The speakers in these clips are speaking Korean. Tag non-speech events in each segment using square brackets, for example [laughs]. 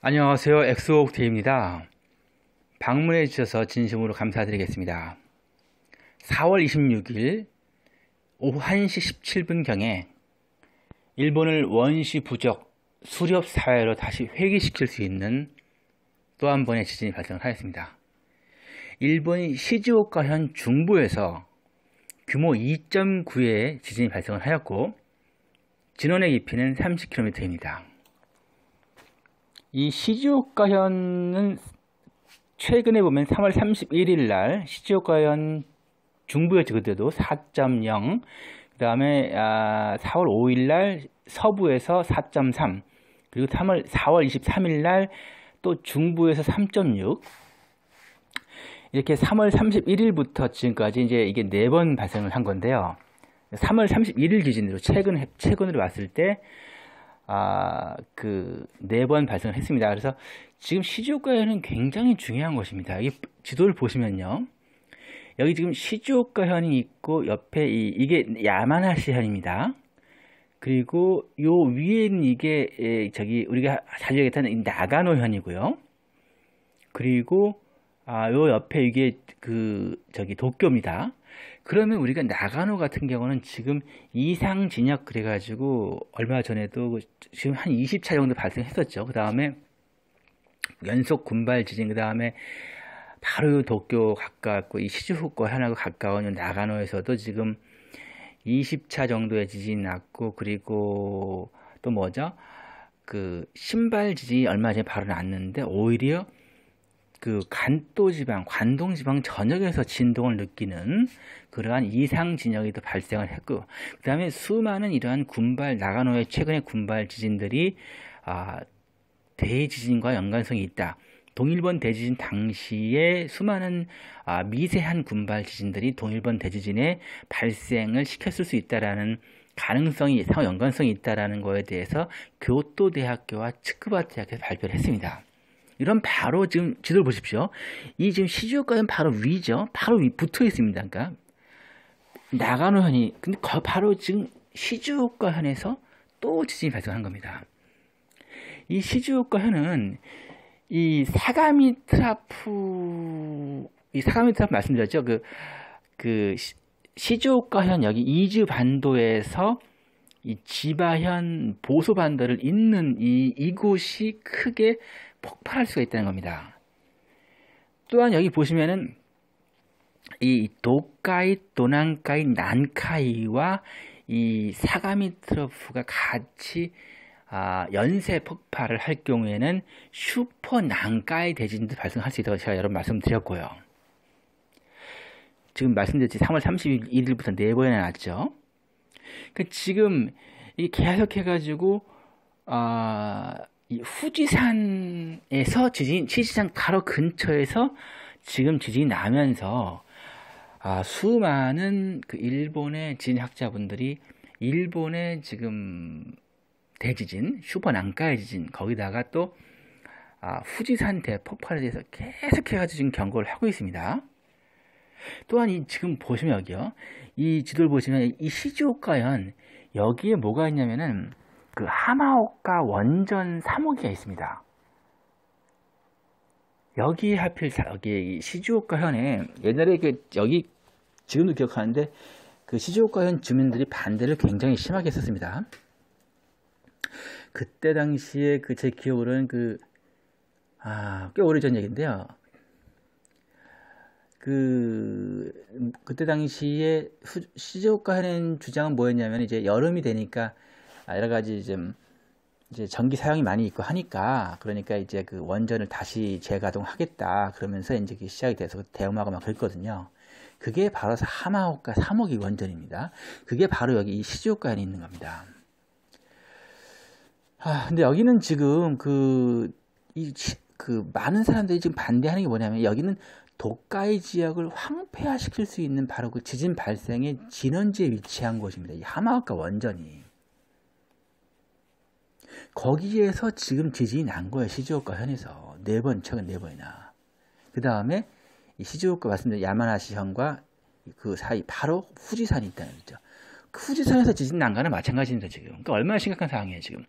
안녕하세요. 엑소옥테입니다. 방문해 주셔서 진심으로 감사드리겠습니다. 4월 26일 오후 1시 17분경에 일본을 원시 부적 수렵 사회로 다시 회귀시킬 수 있는 또 한 번의 지진이 발생하였습니다. 일본이 시즈오카현 중부에서 규모 2.9의 지진이 발생 하였고 진원의 깊이는 30km입니다. 이 시즈오카현은 최근에 보면 3월 31일 날 시즈오카현 중부였죠 그때도 4.0, 그 다음에 아, 4월 5일 날 서부에서 4.3, 그리고 3월 4월 23일 날 또 중부에서 3.6. 이렇게 3월 31일부터 지금까지 이제 이게 네 번 발생을 한 건데요. 3월 31일 기준으로 최근 최근으로 왔을 때 아, 그, 네 번 발생을 했습니다. 그래서 지금 시즈오카현은 굉장히 중요한 것입니다. 이 지도를 보시면요. 여기 지금 시즈오카현이 있고, 옆에 이, 이게 야마나시현입니다. 그리고 요 위에는 이게, 에, 예, 저기, 우리가 자주 얘기했던 나가노현이고요. 그리고, 아, 요 옆에 이게 그, 저기, 도쿄입니다. 그러면 우리가 나가노 같은 경우는 지금 이상 진역 그래가지고 얼마 전에도 그 지금 한 20차 정도 발생했었죠. 그 다음에 연속 군발 지진, 그 다음에 바로 도쿄 가깝고 이 시즈후쿠 현하고 가까운 나가노에서도 지금 20차 정도의 지진이 났고 그리고 또 뭐죠? 그 신발 지진이 얼마 전에 바로 났는데 오히려 그 간도 지방, 관동 지방 전역에서 진동을 느끼는 그러한 이상 진역이또 발생을 했고, 그 다음에 수많은 이러한 군발, 나가노의 최근의 군발 지진들이 아, 대지진과 연관성이 있다. 동일본 대지진 당시에 수많은 아, 미세한 군발 지진들이 동일본 대지진에 발생을 시켰을 수 있다라는 가능성이 상 연관성이 있다라는 거에 대해서 교토 대학교와 츠쿠바 대학에서 발표를 했습니다. 이런 바로 지금 지도를 보십시오. 이 지금 시즈오카현 바로 위죠. 바로 위 붙어 있습니다. 그러니까 나가노 현이 근데 바로 지금 시즈오카 현에서 또 지진이 발생한 겁니다. 이시즈오카 현은 이 사가미 트라프 이 사가미 트라프 말씀드렸죠. 그 그 시즈오카현 여기 이즈 반도에서 이 지바현 보소 반도를 잇는 이 이곳이 크게 폭발할 수가 있다는 겁니다. 또한 여기 보시면은 이 도카이, 도난카이, 난카이와 이 사가미 트러프가 같이 아, 연쇄 폭발을 할 경우에는 슈퍼 난카이 대진도 발생할 수 있다고 제가 여러분 말씀드렸고요. 지금 말씀드렸지 3월 31일부터 네 번이나 났죠. 그 그러니까 지금 이 계속해가지고 아, 어, 이 후지산에서 지진, 치지산 가로 근처에서 지금 지진이 나면서 아, 수많은 그 일본의 지진학자분들이 일본의 지금 대지진, 슈퍼 난카의 지진, 거기다가 또 아, 후지산 대폭발에 대해서 계속해가지고 지금 경고를 하고 있습니다. 또한 이 지금 보시면 여기요. 이 지도를 보시면 이 시즈오카현 여기에 뭐가 있냐면은 그 하마오카 원전 3호기가 있습니다. 여기 하필 여기 시즈오카 현에 옛날에 그 여기 지금도 기억하는데 그 시즈오카 현 주민들이 반대를 굉장히 심하게 했었습니다. 그때 당시에 그 제 기억으로는 그 아, 꽤 오래전 얘기인데요. 그 그때 당시에 시즈오카 현의 주장은 뭐였냐면 이제 여름이 되니까 아, 여러 가지 좀 음, 이제 전기 사용이 많이 있고 하니까 그러니까 이제 그 원전을 다시 재가동하겠다 그러면서 이제 시작이 돼서 그 대형화가 막 그랬거든요. 그게 바로 하마오카 3호기 원전입니다. 그게 바로 여기 이 시즈오카에 있는 겁니다. 아, 근데 여기는 지금 그, 이, 그, 많은 사람들이 지금 반대하는 게 뭐냐면 여기는 도카이 지역을 황폐화시킬 수 있는 바로 그 지진 발생의 진원지에 위치한 곳입니다. 이하마오카 원전이. 거기에서 지금 지진이 난 거예요. 시즈오카 현에서. 네 번, 최근 네 번이나. 그 다음에 시즈오카 말씀드린 야마나시현과 그 사이 바로 후지산이 있다는 거죠. 그 후지산에서 지진 난거는 마찬가지입니다. 지금. 그러니까 얼마나 심각한 상황이에요. 지금.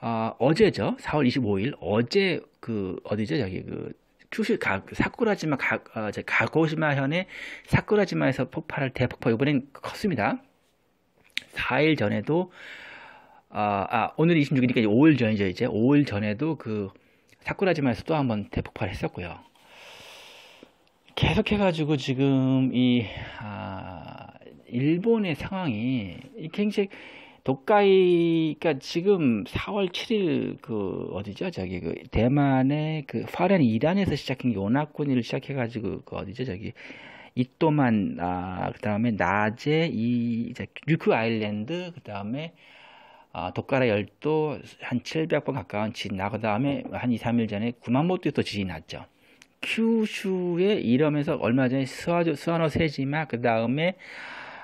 아, 어제죠. 4월 25일. 어제 그 어디죠? 여기 그 큐슈 가, 그 사쿠라지마 가, 어, 아, 가고시마 현의 사쿠라지마에서 폭발할 대폭발 이번엔 컸습니다. 4일 전에도 아, 아 오늘이 26일이니까 5일 전이죠 이제 5일 전에도 그 사쿠라지마에서 또 한번 대폭발했었고요. 계속해가지고 지금 이 아, 일본의 상황이 굉장히 독가이 그니까 지금 4월 7일 그 어디죠 저기 그 대만의 그화렌 이단에서 시작한 게 오나코니를 시작해가지고 그 어디죠 저기 이또만 아그 다음에 낮에 이뉴크 아일랜드 그 다음에 아, 독가라 열도 한 700번 가까운 지나고 그 다음에 한 2, 3일 전에 구만모토에또 지진이 났죠. 큐슈의이름에서 얼마 전에 스와조, 스와노 세지마 그 다음에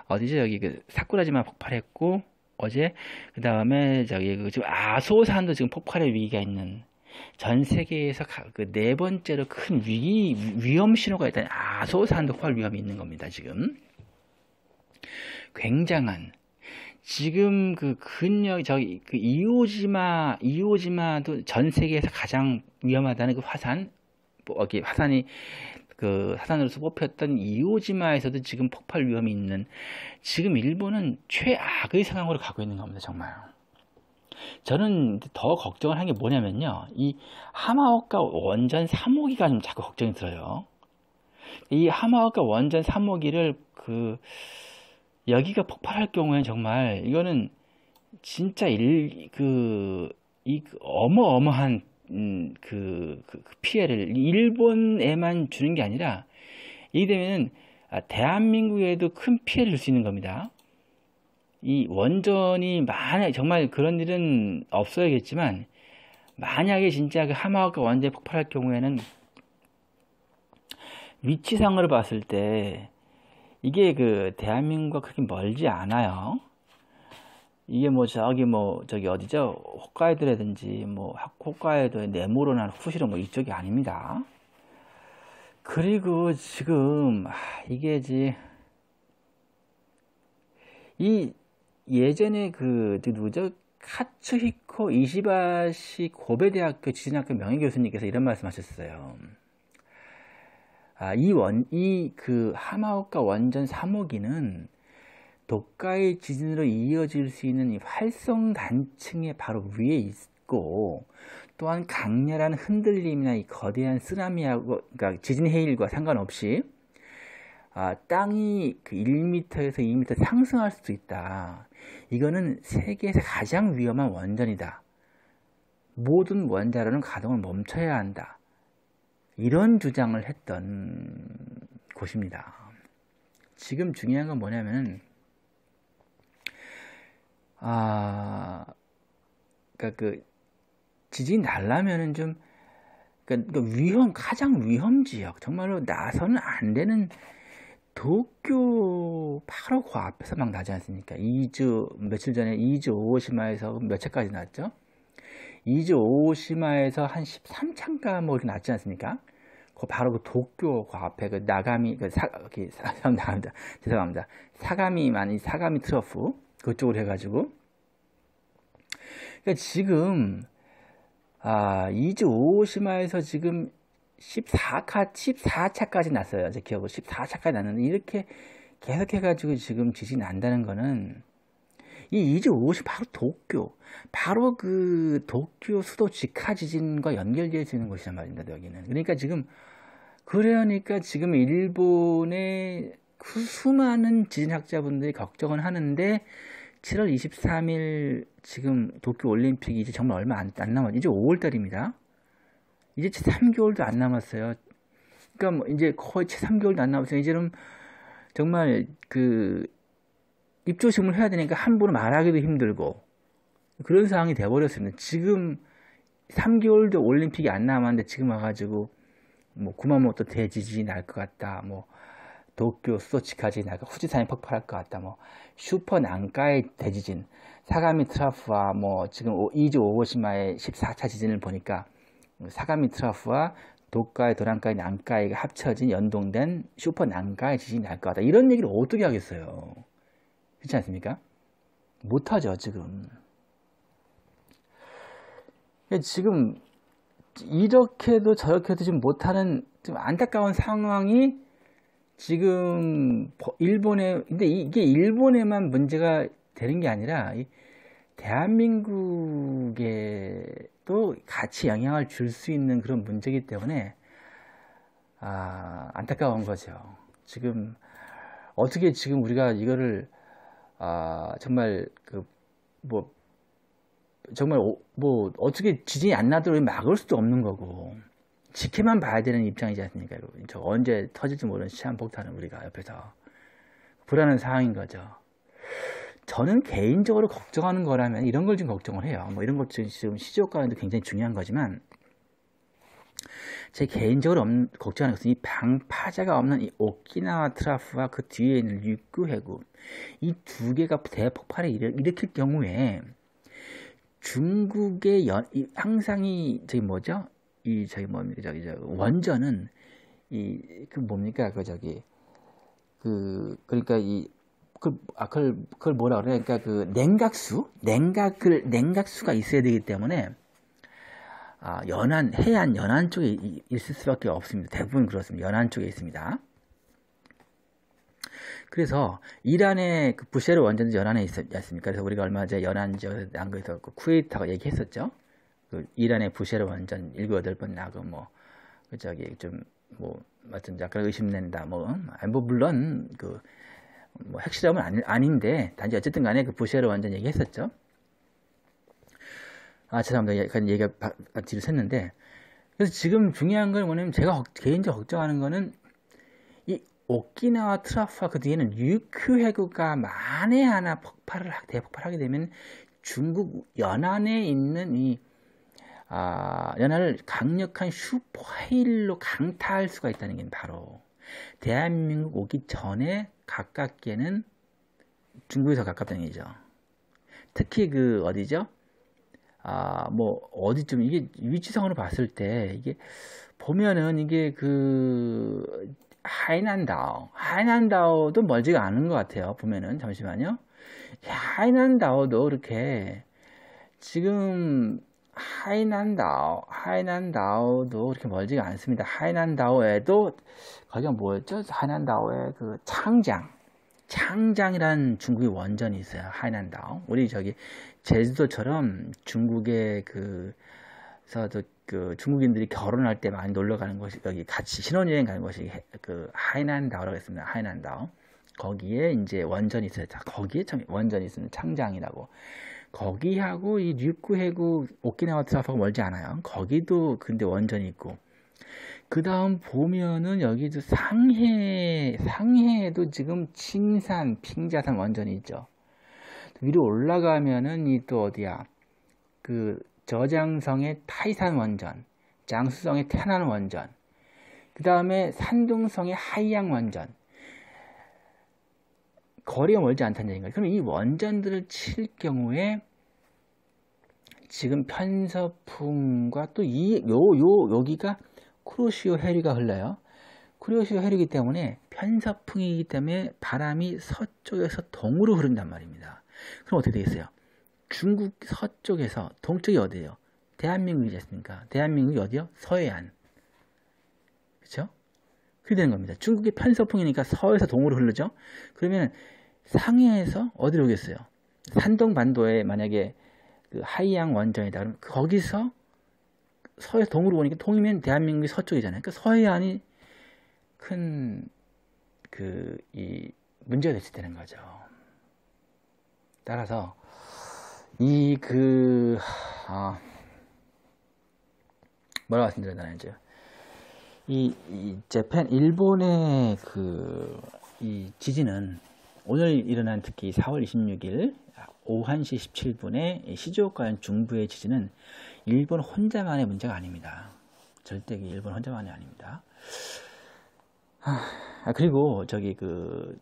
어디죠 여기 그 사쿠라지마 폭발했고 어제 그 다음에 저기 그 지금 아소산도 지금 폭발의 위기가 있는 전 세계에서 그 네 번째로 큰 위기 위험 신호가 일단 아소산도 폭발 위험이 있는 겁니다 지금 굉장한 지금 그 근력 저기 그 이오지마 이오지마도 전 세계에서 가장 위험하다는 그 화산 뭐 여기 화산이 그 화산으로서 뽑혔던 이오지마에서도 지금 폭발 위험이 있는 지금 일본은 최악의 상황으로 가고 있는 겁니다 정말 저는 더 걱정을 한 게 뭐냐면요 이 하마오카 원전 3호기가 좀 자꾸 걱정이 들어요 이 하마오카 원전 3호기를 그 여기가 폭발할 경우에 정말 이거는 진짜 일 그 이 어마어마한 음, 그, 그, 그 피해를 일본에만 주는 게 아니라 이 되면 은 아, 대한민국에도 큰 피해를 줄 수 있는 겁니다. 이 원전이 만약 정말 그런 일은 없어야겠지만 만약에 진짜 그 하마가 완전히 폭발할 경우에는 위치상으로 봤을 때 이게 그 대한민국과 그렇게 멀지 않아요. 이게 뭐 저기 뭐 저기 어디죠? 홋카이도라든지 뭐 홋카이도의 네모로나 후시로 뭐 이쪽이 아닙니다. 그리고 지금 이게 지이 예전에 그 누구죠? 카츠히코 이시바시 고베대학교 지진학교 명예 교수님께서 이런 말씀하셨어요. 아, 이 원, 이 그 하마옥과 원전 3호기는 독가의 지진으로 이어질 수 있는 이 활성 단층의 바로 위에 있고 또한 강렬한 흔들림이나 이 거대한 쓰나미하고 그러니까 지진 해일과 상관없이 아, 땅이 그 1m에서 2m 상승할 수도 있다. 이거는 세계에서 가장 위험한 원전이다. 모든 원자로는 가동을 멈춰야 한다. 이런 주장을 했던 곳입니다. 지금 중요한 건 뭐냐면, 아, 그러니까 그 지진이 날라면은 좀 그러니까 위험 가장 위험 지역 정말로 나서는 안 되는 도쿄 바로 그 앞에서 막 나지 않습니까? 2주 며칠 전에 2주 오시마에서 몇 채까지 났죠? 이즈 오오시마에서 한 13창가 뭐 이렇게 났지 않습니까? 그 바로 그 도쿄 그 앞에 그 나가미 그 사, 그 사, [laughs] 죄송합니다. 죄송합니다. 사가미 많이 사가미 트러프 그쪽으로 해가지고 그러니까 지금 아 이즈 오오시마에서 지금 14카 14차까지 났어요. 제 기억으로 14차까지 났는데 이렇게 계속해가지고 지금 지진이 난다는 거는 이 2주 5시 바로 도쿄. 바로 그 도쿄 수도 직하 지진과 연결되어지는 곳이란 말입니다. 여기는. 그러니까 지금 그러니까 지금 일본의 그 수많은 지진학자분들이 걱정을 하는데 7월 23일 지금 도쿄 올림픽이 이제 정말 얼마 안, 안 남았, 이제 5월달입니다. 이제 3개월도 안 남았어요. 그러니까 뭐 이제 거의 3개월도 안 남았어요. 이제는 정말 그 입조심을 해야 되니까 함부로 말하기도 힘들고 그런 상황이 돼버렸습니다. 지금 3개월도 올림픽이 안 남았는데 지금 와가지고 뭐 구마모토 대지진이 날 것 같다. 뭐 도쿄 소치까지 날까 후지산이 폭발할 것 같다. 뭐 슈퍼 난카의 대지진, 사가미 트라프와 뭐 지금 이즈 오고시마의 14차 지진을 보니까 사가미 트라프와 도카이, 도랑카이 난카이가 합쳐진 연동된 슈퍼 난카이 지진이 날 것 같다. 이런 얘기를 어떻게 하겠어요. 그렇지 않습니까? 못하죠, 지금. 지금 이렇게도 저렇게도 지금 못하는 좀 안타까운 상황이 지금 일본에 근데 이게 일본에만 문제가 되는 게 아니라 대한민국에도 같이 영향을 줄 수 있는 그런 문제이기 때문에 아, 안타까운 거죠. 지금 어떻게 지금 우리가 이거를 아 정말 그 뭐 정말 오, 뭐 어떻게 지진이 안 나도록 막을 수도 없는 거고 지켜만 봐야 되는 입장이지 않습니까 여러분 저 언제 터질지 모르는 시한폭탄을 우리가 옆에서 불안한 상황인 거죠 저는 개인적으로 걱정하는 거라면 이런 걸 좀 걱정을 해요 뭐 이런 것 지금 시조가에도 굉장히 중요한 거지만 제 개인적으로 없는, 걱정하는 것은 이 방파제가 없는 이 오키나와 트라프와 그 뒤에 있는 육구 해구이두 개가 대폭발을 일으킬 경우에 중국의 연, 이, 항상 이 저기 뭐죠? 이 저기 뭡니까 저기 저 원전은 이 그 뭡니까 그 저기 그 그러니까 이 그, 아, 그걸, 그걸 뭐라 그래? 그러니까 그 냉각수? 냉각을, 냉각수가 있어야 되기 때문에 아, 연안, 해안, 연안 쪽에 있을 수밖에 없습니다. 대부분 그렇습니다. 연안 쪽에 있습니다. 그래서 이란의 그 부셰르 원전도 연안에 있었습니까? 그래서 우리가 얼마 전에 연안 지역에서 난거서그 쿠웨이트하고 얘기했었죠. 그 이란의 부셰르 원전 일곱 여덟 번 나고 뭐그 저기 좀뭐 어쩐 약간 의심된다 뭐, 아, 뭐 물론 그뭐 핵실험은 아니, 아닌데 단지 어쨌든 간에 그 부셰르 원전 얘기했었죠. 아, 죄송합니다. 예, 얘기가 아, 뒤로 샜는데. 그래서 지금 중요한 건 뭐냐면 제가 개인적으로 걱정하는 거는 이 오키나와 트라파 그 뒤에는 유큐 해구가 만에 하나 폭발을 대폭발하게 되면 중국 연안에 있는 이 아, 연안을 강력한 슈퍼헤일로 강타할 수가 있다는 게 바로 대한민국 오기 전에 가깝게는 중국에서 가깝다는 얘기죠. 특히 그 어디죠? 아, 뭐, 어디쯤, 이게 위치상으로 봤을 때, 이게, 보면은 이게 그, 하이난다오. 하이난다오도 멀지가 않은 것 같아요. 보면은, 잠시만요. 하이난다오도 이렇게, 지금, 하이난다오, 하이난다오도 이렇게 멀지가 않습니다. 하이난다오에도, 거기가 뭐였죠? 하이난다오의 그 창장. 창장이란 중국의 원전이 있어요. 하이난다오. 우리 저기 제주도처럼 중국의 그, 그 중국인들이 결혼할 때 많이 놀러 가는 곳이 여기 같이 신혼여행 가는 곳이 그 하이난다오라고 했습니다. 하이난다오. 거기에 이제 원전이 있어요. 거기에 참 원전이 있으면 창장이라고. 거기하고 이 류쿠 해구 오키나와 트라프가 멀지 않아요. 거기도 근데 원전이 있고. 그 다음 보면은 여기도 상해, 상해에도 지금 칭산, 핑자산 원전이 있죠. 위로 올라가면은 이 또 어디야? 그 저장성의 타이산 원전, 장수성의 태난 원전, 그 다음에 산둥성의 하이양 원전. 거리가 멀지 않다는 얘기인가요? 그럼 이 원전들을 칠 경우에 지금 편서풍과 또 이, 요, 요, 여기가 크로시오 해류가 흘러요. 크로시오 해류이기 때문에 편서풍이기 때문에 바람이 서쪽에서 동으로 흐른단 말입니다. 그럼 어떻게 되겠어요? 중국 서쪽에서 동쪽이 어디예요? 대한민국이지 않습니까? 대한민국이 어디요? 서해안. 그렇죠? 그게 되는 겁니다. 중국이 편서풍이니까 서에서 동으로 흐르죠? 그러면 상해에서 어디로 오겠어요? 산동반도에 만약에 그 하이양 원전이다. 그러면 거기서 서에서 동으로 오니까 통이면 대한민국이 서쪽이잖아요. 그러니까 서해안이 큰 그 이 문제가 됐을 때는 거죠. 따라서 이그 아, 뭐라 고 말씀드려야 되나 이제 이, 이 재팬 일본의 그 이 지진은 오늘 일어난 특히 4월 26일 오후 1시 17분에 시즈오카현 중부의 지진은 일본 혼자만의 문제가 아닙니다. 절대 일본 혼자만이 아닙니다. 아, 그리고 저기 그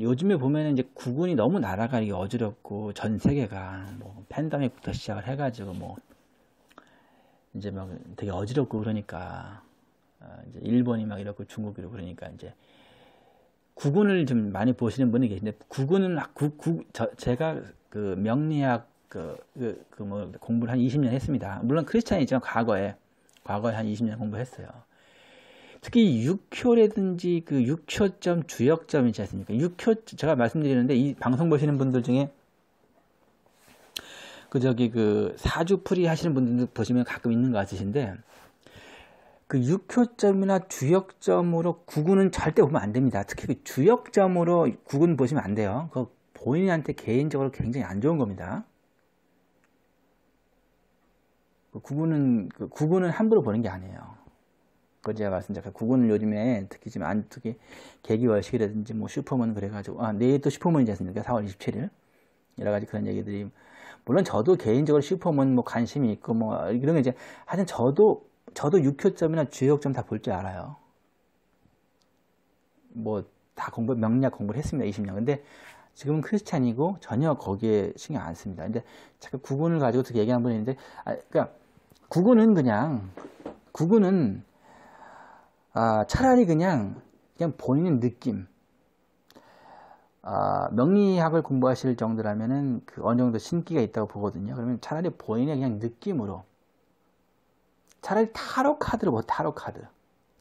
요즘에 보면은 이제 구군이 너무 날아가기 어지럽고 전 세계가 뭐 팬데믹부터 시작을 해가지고 뭐 이제 막 되게 어지럽고 그러니까 어, 이제 일본이 막 이렇고 중국이고 그러니까 이제 구군을 좀 많이 보시는 분이 계신데 구군은 아, 구, 구, 저, 제가 그 명리학 그, 그, 그뭐 공부를 한 20년 했습니다. 물론 크리스찬이지만 과거에 과거에 한 20년 공부했어요. 특히 6효라든지 그 6효점 주역점 있지 않습니까? 6효 제가 말씀드리는데 이 방송 보시는 분들 중에 그 저기 그 사주풀이 하시는 분들 보시면 가끔 있는 것 같으신데 그 6효점이나 주역점으로 구근은 절대 보면 안 됩니다. 특히 그 주역점으로 구근 보시면 안 돼요. 그 본인한테 개인적으로 굉장히 안 좋은 겁니다. 그구분은그구분은 그 함부로 보는 게 아니에요. 아까 제가 말씀드린 구근을 요즘에 특히 지금 안 특히 개기월식이라든지 뭐 슈퍼문 그래가지고 아 내일 또 슈퍼문이지 않습니까? 4월 27일 여러 가지 그런 얘기들이 물론 저도 개인적으로 슈퍼문 뭐 관심이 있고 뭐 이런 게 이제 하여튼 저도 저도 육효점이나 주역점 다 볼 줄 알아요. 뭐 다 공부 명략 공부를 했습니다. 20년. 근데 지금은 크리스찬이고 전혀 거기에 신경 안 씁니다. 근데 자꾸 구근을 가지고 특히 얘기한 분이 있는데 아, 그러니까 구근은 그냥 구근은 아, 차라리 그냥 그냥 보이는 느낌. 아, 명리학을 공부하실 정도라면은 그 어느 정도 신기가 있다고 보거든요. 그러면 차라리 보이는 그냥 느낌으로 차라리 타로 카드를 보 뭐, 타로 카드.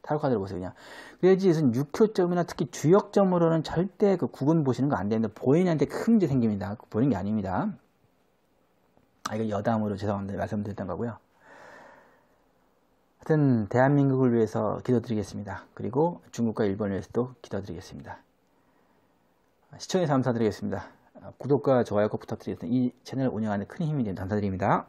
타로 카드를 보세요 그냥. 그래야지 무슨 육효점이나 특히 주역점으로는 절대 그 구분 보시는 거 안 되는데 보이는한테 큰 문제 생깁니다. 보이는 게 아닙니다. 아, 이거 여담으로 죄송합니다. 말씀드렸던 거고요. 하여튼 대한민국을 위해서 기도드리겠습니다. 그리고 중국과 일본을 위해서도 기도드리겠습니다. 시청해서 감사드리겠습니다. 구독과 좋아요 꼭 부탁드리겠습니다. 이 채널 운영하는 큰 힘이 되니 감사드립니다.